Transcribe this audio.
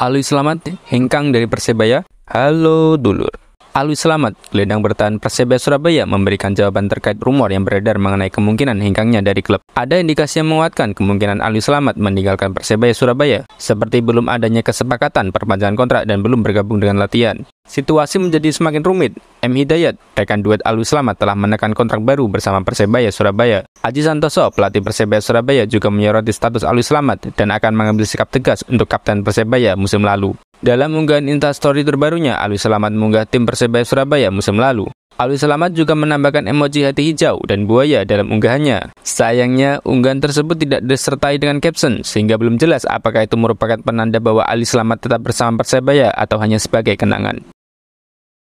Alwi selamat hengkang dari Persebaya. Halo dulur. Alwi Selamat, gelandang bertahan Persebaya Surabaya memberikan jawaban terkait rumor yang beredar mengenai kemungkinan hengkangnya dari klub. Ada indikasi yang menguatkan kemungkinan Alwi Selamat meninggalkan Persebaya Surabaya, seperti belum adanya kesepakatan perpanjangan kontrak dan belum bergabung dengan latihan. Situasi menjadi semakin rumit. M. Hidayat, rekan duet Alwi Selamat telah menekan kontrak baru bersama Persebaya Surabaya. Aji Santoso, pelatih Persebaya Surabaya juga menyoroti status Alwi Selamat dan akan mengambil sikap tegas untuk Kapten Persebaya musim lalu. Dalam unggahan Instastory terbarunya, Alwi Selamat mengunggah tim Persebaya Surabaya musim lalu. Alwi Selamat juga menambahkan emoji hati hijau dan buaya dalam unggahannya. Sayangnya, unggahan tersebut tidak disertai dengan caption, sehingga belum jelas apakah itu merupakan penanda bahwa Alwi Selamat tetap bersama Persebaya atau hanya sebagai kenangan.